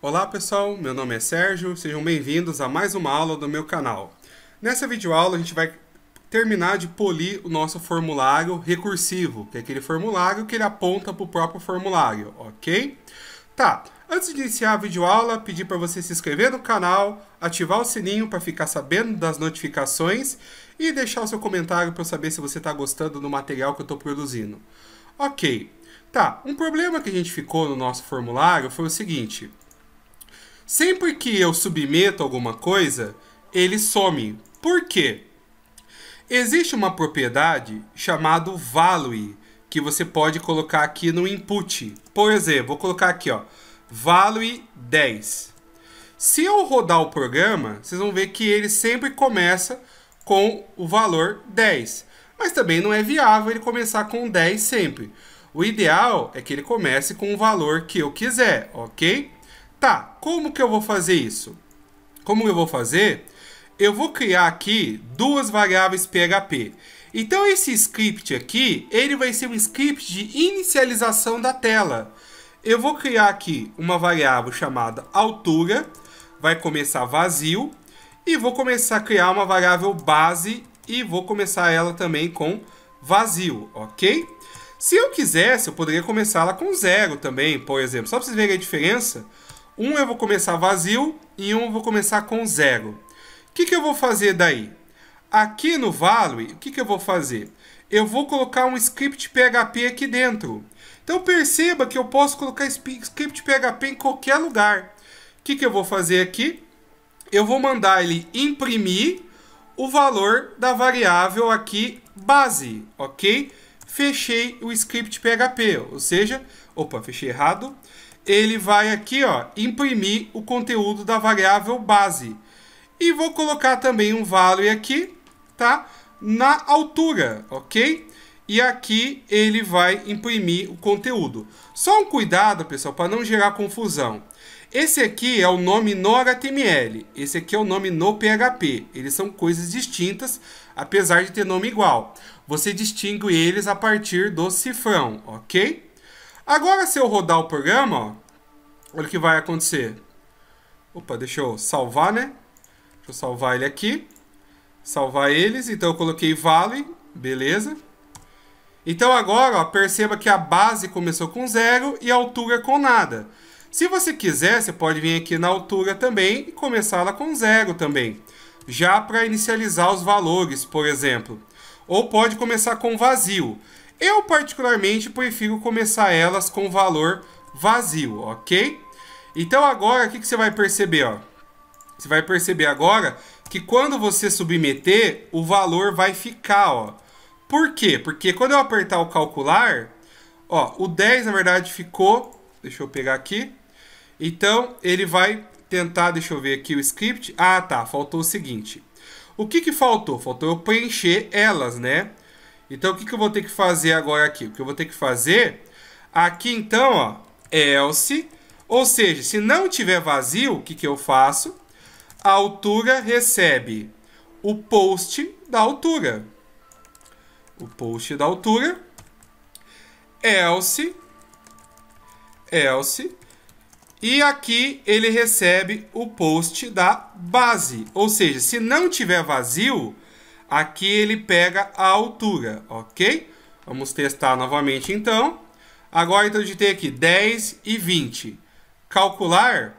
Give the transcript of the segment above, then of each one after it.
Olá pessoal, meu nome é Sérgio, sejam bem-vindos a mais uma aula do meu canal. Nessa videoaula a gente vai terminar de polir o nosso formulário recursivo, que é aquele formulário que ele aponta para o próprio formulário, ok? Tá, antes de iniciar a videoaula, pedir para você se inscrever no canal, ativar o sininho para ficar sabendo das notificações e deixar o seu comentário para eu saber se você está gostando do material que eu estou produzindo. Ok, tá, um problema que a gente ficou no nosso formulário foi o seguinte... Sempre que eu submeto alguma coisa, ele some. Por quê? Existe uma propriedade chamada value que você pode colocar aqui no input. Por exemplo, vou colocar aqui, ó, value 10. Se eu rodar o programa, vocês vão ver que ele sempre começa com o valor 10. Mas também não é viável ele começar com 10 sempre. O ideal é que ele comece com o valor que eu quiser, ok? Tá, como que eu vou fazer isso? Como eu vou fazer? Eu vou criar aqui duas variáveis PHP. Então esse script aqui, ele vai ser um script de inicialização da tela. Eu vou criar aqui uma variável chamada altura, vai começar vazio, e vou começar a criar uma variável base e vou começar ela também com vazio, ok? Se eu quisesse, eu poderia começar ela com zero também, por exemplo, só para vocês verem a diferença. Um eu vou começar vazio e um eu vou começar com zero. O que, que eu vou fazer daí? Aqui no value, o que, que eu vou fazer? Eu vou colocar um script PHP aqui dentro. Então perceba que eu posso colocar script PHP em qualquer lugar. O que, que eu vou fazer aqui? Eu vou mandar ele imprimir o valor da variável aqui base, ok? Fechei o script PHP, ou seja, opa, fechei errado ele vai aqui, ó, imprimir o conteúdo da variável base. E vou colocar também um value aqui, tá? Na altura, ok? E aqui ele vai imprimir o conteúdo. Só um cuidado, pessoal, para não gerar confusão. Esse aqui é o nome no HTML, esse aqui é o nome no PHP. Eles são coisas distintas, apesar de ter nome igual. Você distingue eles a partir do cifrão, ok? Agora, se eu rodar o programa, ó, olha o que vai acontecer. Opa, deixa eu salvar, né? Deixa eu salvar ele aqui. Salvar eles. Então, eu coloquei vale, Beleza. Então, agora, ó, perceba que a base começou com zero e a altura com nada. Se você quiser, você pode vir aqui na altura também e começar ela com zero também. Já para inicializar os valores, por exemplo. Ou pode começar com vazio. Eu, particularmente, prefiro começar elas com valor vazio, ok? Então, agora, o que, que você vai perceber? Ó? Você vai perceber agora que quando você submeter, o valor vai ficar, ó. Por quê? Porque quando eu apertar o calcular, ó, o 10, na verdade, ficou... Deixa eu pegar aqui. Então, ele vai tentar... Deixa eu ver aqui o script. Ah, tá. Faltou o seguinte. O que, que faltou? Faltou eu preencher elas, né? Então, o que, que eu vou ter que fazer agora aqui? O que eu vou ter que fazer... Aqui, então, ó, é else... Ou seja, se não tiver vazio, o que, que eu faço? A altura recebe o post da altura. O post da altura. Else. Else. E aqui ele recebe o post da base. Ou seja, se não tiver vazio, Aqui ele pega a altura, ok? Vamos testar novamente então. Agora então eu digitei aqui 10 e 20. Calcular.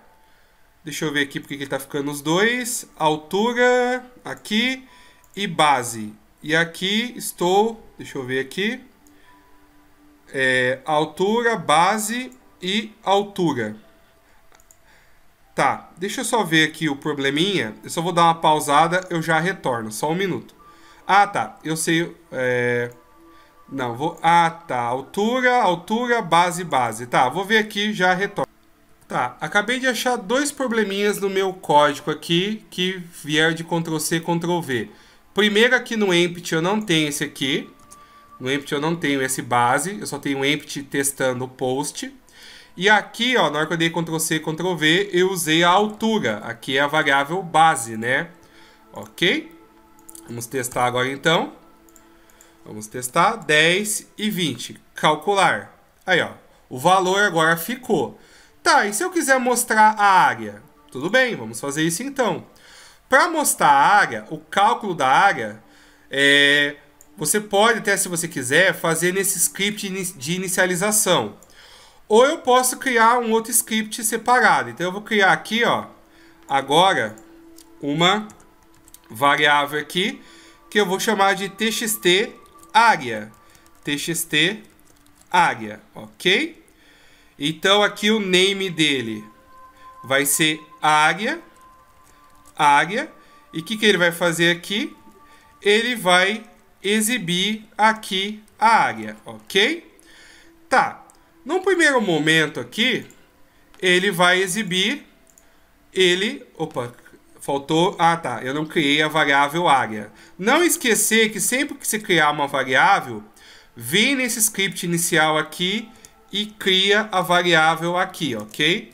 Deixa eu ver aqui porque que está ficando os dois. Altura aqui e base. E aqui estou, deixa eu ver aqui. É, altura, base e altura. Tá, deixa eu só ver aqui o probleminha. Eu só vou dar uma pausada, eu já retorno. Só um minuto. Ah, tá. Eu sei. É... Não, vou. Ah, tá. Altura, altura, base, base. Tá, vou ver aqui já retorno. Tá, acabei de achar dois probleminhas no meu código aqui que vieram de Ctrl+C, Ctrl+V. Primeiro aqui no empty eu não tenho esse aqui. No empty eu não tenho esse base, eu só tenho empty testando o post. E aqui, ó, na hora que eu dei Ctrl+C, Ctrl+V, eu usei a altura. Aqui é a variável base, né? Ok? Vamos testar agora então. Vamos testar 10 e 20. Calcular. Aí, ó. O valor agora ficou. Tá, e se eu quiser mostrar a área? Tudo bem, vamos fazer isso então. Para mostrar a área, o cálculo da área, é, você pode até, se você quiser, fazer nesse script de inicialização. Ou eu posso criar um outro script separado. Então eu vou criar aqui, ó, agora, uma variável aqui que eu vou chamar de txt área. txt área, ok? Então aqui o name dele vai ser área, área. E o que, que ele vai fazer aqui? Ele vai exibir aqui a área, ok? Tá, num primeiro momento aqui, ele vai exibir, ele, opa, Faltou. Ah, tá. Eu não criei a variável área. Não esquecer que sempre que se criar uma variável, vem nesse script inicial aqui e cria a variável aqui, ok?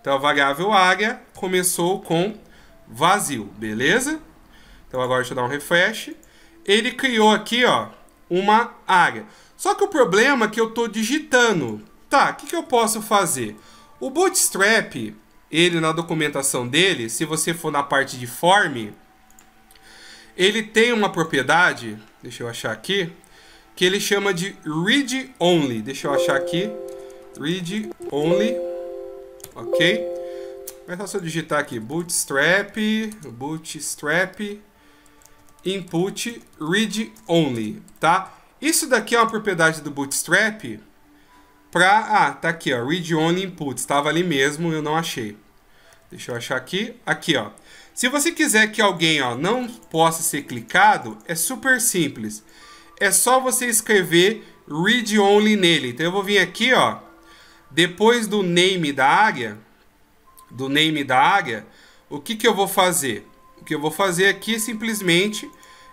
Então a variável área começou com vazio, beleza? Então agora deixa eu dar um refresh. Ele criou aqui, ó, uma área. Só que o problema é que eu estou digitando. Tá, o que, que eu posso fazer? O Bootstrap, ele na documentação dele, se você for na parte de form, ele tem uma propriedade, deixa eu achar aqui, que ele chama de read only. Deixa eu achar aqui. Read only. OK? Mas é só se eu digitar aqui bootstrap, bootstrap input read only, tá? Isso daqui é uma propriedade do bootstrap para... Ah, tá aqui, ó. Read Only Inputs. Estava ali mesmo, eu não achei. Deixa eu achar aqui. Aqui, ó. Se você quiser que alguém ó, não possa ser clicado, é super simples. É só você escrever read only nele. Então eu vou vir aqui, ó, depois do name da área, do name da área, o que, que eu vou fazer? O que eu vou fazer aqui simplesmente,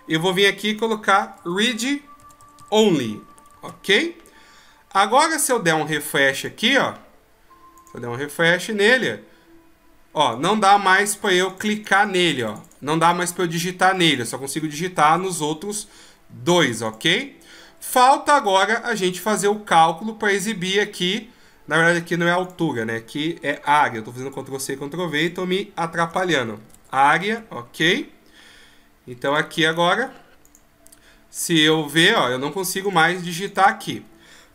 eu vou vir aqui e colocar read only, ok? Agora, se eu der um refresh aqui, ó, se eu der um refresh nele, ó, não dá mais para eu clicar nele, ó. Não dá mais para eu digitar nele, eu só consigo digitar nos outros dois, ok? Falta agora a gente fazer o cálculo para exibir aqui, na verdade aqui não é altura, né? Aqui é área, eu estou fazendo Ctrl+C, Ctrl+V e estou me atrapalhando. Área, ok? Então aqui agora, se eu ver, ó, eu não consigo mais digitar aqui.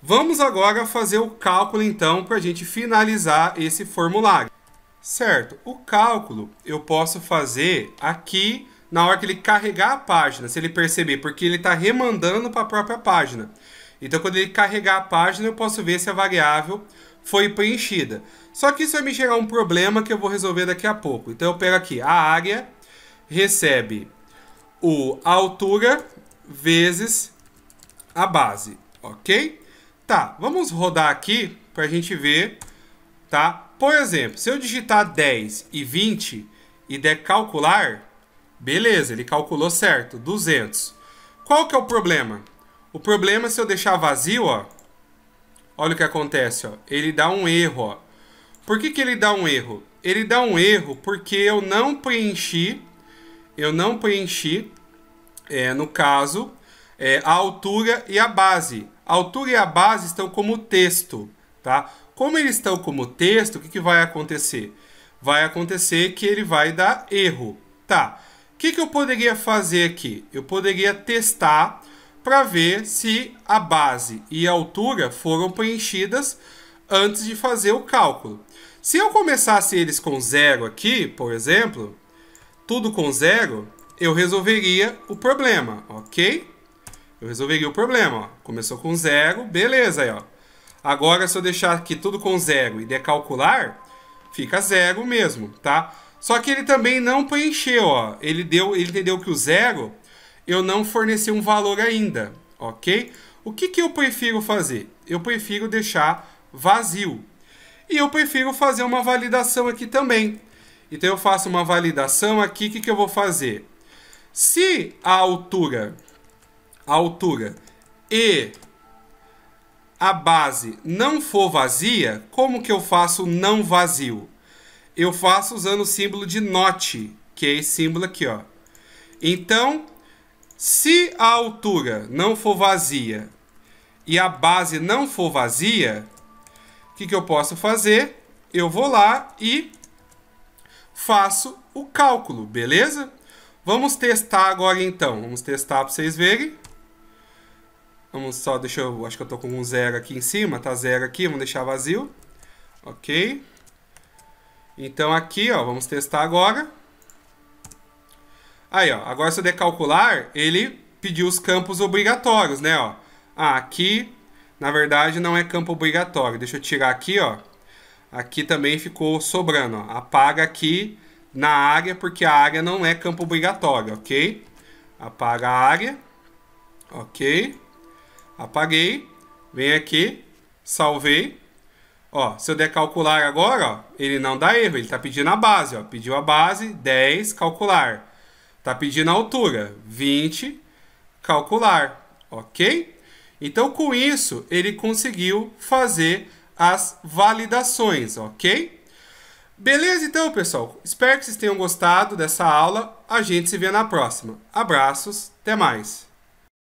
Vamos agora fazer o cálculo, então, para a gente finalizar esse formulário. Certo, o cálculo eu posso fazer aqui na hora que ele carregar a página, se ele perceber, porque ele está remandando para a própria página. Então, quando ele carregar a página, eu posso ver se a variável foi preenchida. Só que isso vai me gerar um problema que eu vou resolver daqui a pouco. Então, eu pego aqui a área, recebe o a altura vezes a base, ok? Tá, vamos rodar aqui para a gente ver, tá? Por exemplo, se eu digitar 10 e 20 e der calcular, beleza, ele calculou certo, 200. Qual que é o problema? O problema é se eu deixar vazio, ó, olha o que acontece, ó, ele dá um erro, ó. Por que, que ele dá um erro? Ele dá um erro porque eu não preenchi, eu não preenchi, é, no caso, é, a altura e a base. A altura e a base estão como texto, tá? Como eles estão como texto, o que, que vai acontecer? Vai acontecer que ele vai dar erro, tá? O que, que eu poderia fazer aqui? Eu poderia testar para ver se a base e a altura foram preenchidas antes de fazer o cálculo. Se eu começasse eles com zero aqui, por exemplo, tudo com zero, eu resolveria o problema, ok? Eu resolveria o problema, ó. Começou com zero, beleza aí, ó. Agora, se eu deixar aqui tudo com zero e decalcular, fica zero mesmo, tá? Só que ele também não preencheu, ó. Ele, deu, ele entendeu que o zero, eu não forneci um valor ainda, ok? O que, que eu prefiro fazer? Eu prefiro deixar vazio. E eu prefiro fazer uma validação aqui também. Então eu faço uma validação aqui, o que, que eu vou fazer? Se a altura a altura, e a base não for vazia, como que eu faço não vazio? Eu faço usando o símbolo de NOT, que é esse símbolo aqui, ó. Então, se a altura não for vazia e a base não for vazia, o que, que eu posso fazer? Eu vou lá e faço o cálculo, beleza? Vamos testar agora então. Vamos testar para vocês verem. Vamos só, deixa eu, acho que eu tô com um zero aqui em cima, tá zero aqui, vamos deixar vazio. Ok. Então aqui, ó, vamos testar agora. Aí, ó, agora se eu decalcular, ele pediu os campos obrigatórios, né, ó. Ah, aqui, na verdade, não é campo obrigatório. Deixa eu tirar aqui, ó. Aqui também ficou sobrando, ó. Apaga aqui na área, porque a área não é campo obrigatório, ok? Apaga a área, ok? Apaguei, vem aqui, salvei. Ó, se eu der calcular agora, ó, ele não dá erro, ele está pedindo a base. Ó, pediu a base, 10, calcular. Está pedindo a altura, 20, calcular. Ok? Então, com isso, ele conseguiu fazer as validações, ok? Beleza, então, pessoal? Espero que vocês tenham gostado dessa aula. A gente se vê na próxima. Abraços, até mais!